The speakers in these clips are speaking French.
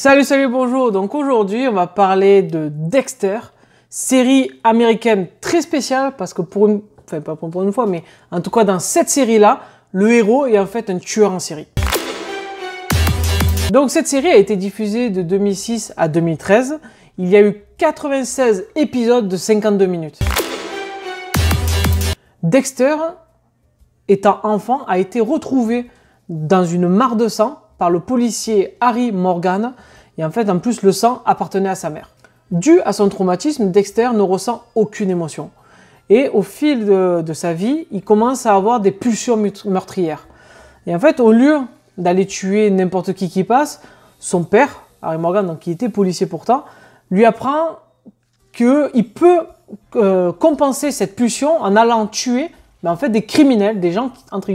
Salut, salut, bonjour. Donc aujourd'hui, on va parler de Dexter, série américaine très spéciale parce que pour une, enfin pas pour une fois, mais en tout cas dans cette série-là, le héros est en fait un tueur en série. Donc cette série a été diffusée de 2006 à 2013. Il y a eu 96 épisodes de 52 minutes. Dexter, étant enfant, a été retrouvé dans une mare de sang par le policier Harry Morgan et en fait, en plus, le sang appartenait à sa mère. Dû à son traumatisme, Dexter ne ressent aucune émotion. Et au fil de, sa vie, il commence à avoir des pulsions meurtrières. Et en fait, au lieu d'aller tuer n'importe qui qui passe, son père, Harry Morgan, qui était policier pourtant, lui apprend qu'il peut euh, compenser cette pulsion en allant tuer ben, en fait, des criminels, des gens, entre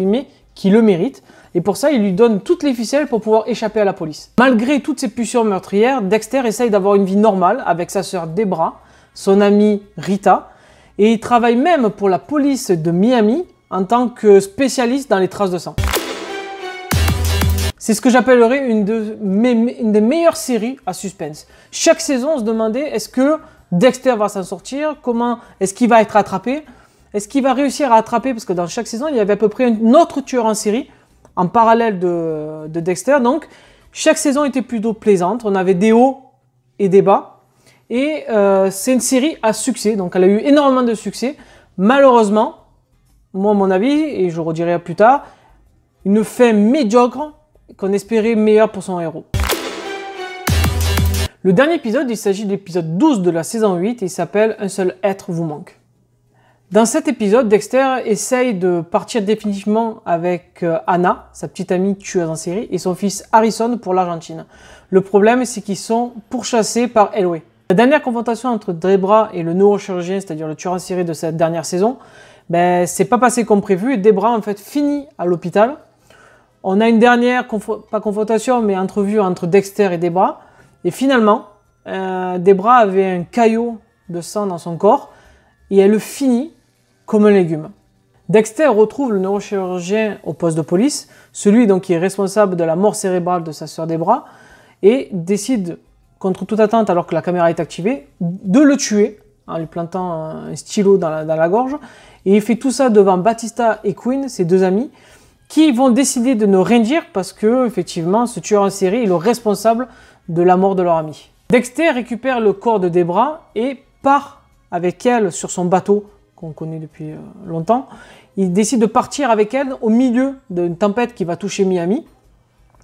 qui le méritent. Et pour ça, il lui donne toutes les ficelles pour pouvoir échapper à la police. Malgré toutes ces pulsions meurtrières, Dexter essaye d'avoir une vie normale avec sa sœur Debra, son amie Rita, et il travaille même pour la police de Miami en tant que spécialiste dans les traces de sang. C'est ce que j'appellerais une, une, des meilleures séries à suspense. Chaque saison, on se demandait est-ce que Dexter va s'en sortir Comment est-ce qu'il va être attrapé Est-ce qu'il va réussir à attraper Parce que dans chaque saison, il y avait à peu près un autre tueur en série en parallèle de, Dexter. Donc, chaque saison était plutôt plaisante. On avait des hauts et des bas. Et euh, c'est une série à succès. Donc, elle a eu énormément de succès. Malheureusement, moi, à mon avis, et je le redirai plus tard, une fin médiocre qu'on espérait meilleure pour son héros. Le dernier épisode, il s'agit de l'épisode 12 de la saison 8 et il s'appelle Un seul être vous manque. Dans cet épisode, Dexter essaye de partir définitivement avec euh, Anna, sa petite amie tueuse en série, et son fils Harrison pour l'Argentine. Le problème, c'est qu'ils sont pourchassés par Elway. La dernière confrontation entre Debra et le neurochirurgien, c'est-à-dire le tueur en série de cette dernière saison, ben, c'est pas passé comme prévu Debra en fait finit à l'hôpital. On a une dernière, pas confrontation, mais entrevue entre Dexter et Debra. Et finalement, euh, Debra avait un caillot de sang dans son corps et elle finit comme un légume. Dexter retrouve le neurochirurgien au poste de police, celui donc qui est responsable de la mort cérébrale de sa sœur Debra, et décide, contre toute attente alors que la caméra est activée, de le tuer en lui plantant un stylo dans la, gorge. Et il fait tout ça devant Batista et Quinn, ses deux amis, qui vont décider de ne rien dire parce que, effectivement, ce tueur en série est le responsable de la mort de leur ami. Dexter récupère le corps de Debra et part avec elle sur son bateau qu'on connaît depuis euh, longtemps. Il décide de partir avec elle au milieu d'une tempête qui va toucher Miami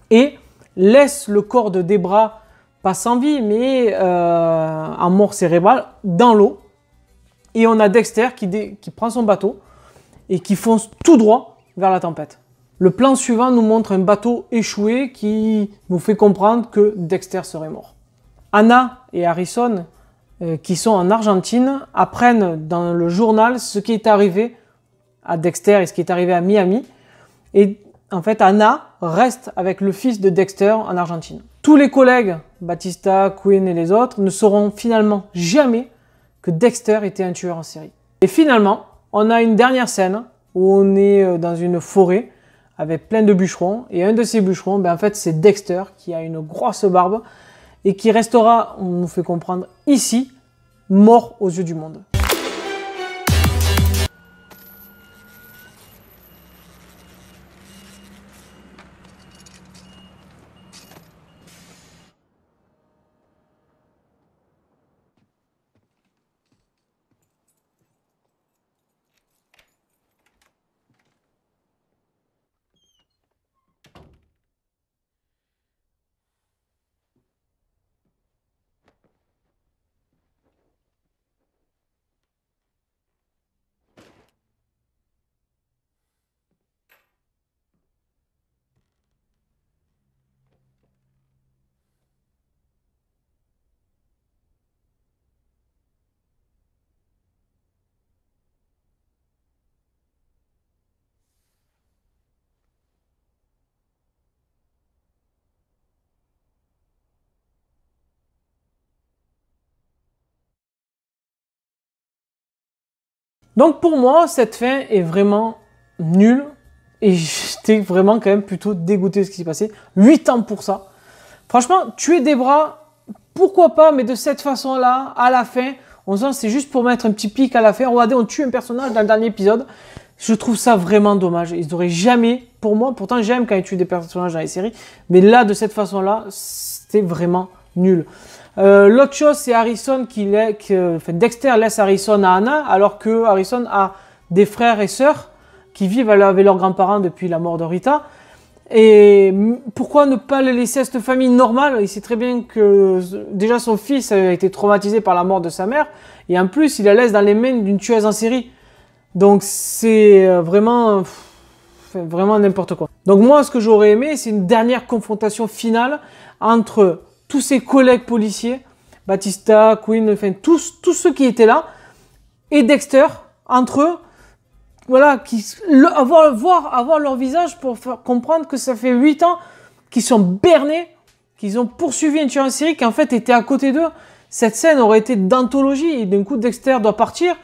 et laisse le corps de Debra, pas sans vie, mais euh, en mort cérébrale, dans l'eau. Et on a Dexter qui, qui prend son bateau et qui fonce tout droit vers la tempête. Le plan suivant nous montre un bateau échoué qui nous fait comprendre que Dexter serait mort. Anna et Harrison, euh, qui sont en Argentine apprennent dans le journal ce qui est arrivé à Dexter et ce qui est arrivé à Miami. Et en fait, Anna reste avec le fils de Dexter en Argentine. Tous les collègues, Batista, Quinn et les autres, ne sauront finalement jamais que Dexter était un tueur en série. Et finalement, on a une dernière scène où on est euh, dans une forêt avec plein de bûcherons. Et un de ces bûcherons, ben en fait, c'est Dexter qui a une grosse barbe et qui restera, on nous fait comprendre ici, mort aux yeux du monde. Donc pour moi, cette fin est vraiment nulle et j'étais vraiment quand même plutôt dégoûté de ce qui s'est passé. 8 ans pour ça. Franchement, tuer des bras, pourquoi pas, mais de cette façon-là, à la fin, on sent c'est juste pour mettre un petit pic à la fin. Regardez, on tue un personnage dans le dernier épisode. Je trouve ça vraiment dommage. Ils n'auraient jamais, pour moi, pourtant j'aime quand ils tuent des personnages dans les séries, mais là, de cette façon-là, c'était vraiment nul. Euh, l'autre chose, c'est Harrison qui, que, Dexter laisse Harrison à Anna, alors que Harrison a des frères et sœurs qui vivent avec leurs grands-parents depuis la mort de Rita. Et pourquoi ne pas le laisser à cette famille normale Il sait très bien que déjà son fils a été traumatisé par la mort de sa mère, et en plus il la laisse dans les mains d'une tueuse en série. Donc c'est euh, vraiment, vraiment n'importe quoi. Donc moi, ce que j'aurais aimé, c'est une dernière confrontation finale entre tous ses collègues policiers, Batista, Quinn, enfin, tous, tous ceux qui étaient là, et Dexter, entre eux, voilà, qui, avoir, voir, avoir leur visage pour faire comprendre que ça fait 8 ans qu'ils sont bernés, qu'ils ont poursuivi un tueur en série qui en fait était à côté d'eux. Cette scène aurait été d'anthologie et d'un coup Dexter doit partir.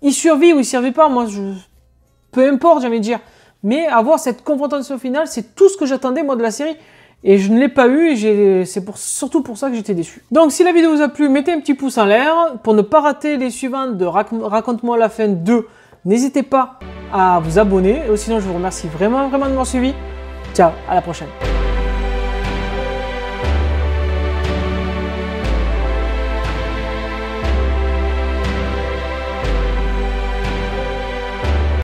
Il survit ou il ne survit pas, moi je... Peu importe, j'ai dire. Mais avoir cette confrontation finale, c'est tout ce que j'attendais moi de la série et je ne l'ai pas eu et c'est surtout pour ça que j'étais déçu. Donc si la vidéo vous a plu, mettez un petit pouce en l'air. Pour ne pas rater les suivantes de Raconte-moi la fin 2, n'hésitez pas à vous abonner. Et sinon, je vous remercie vraiment, vraiment de m'avoir suivi. Ciao, à la prochaine.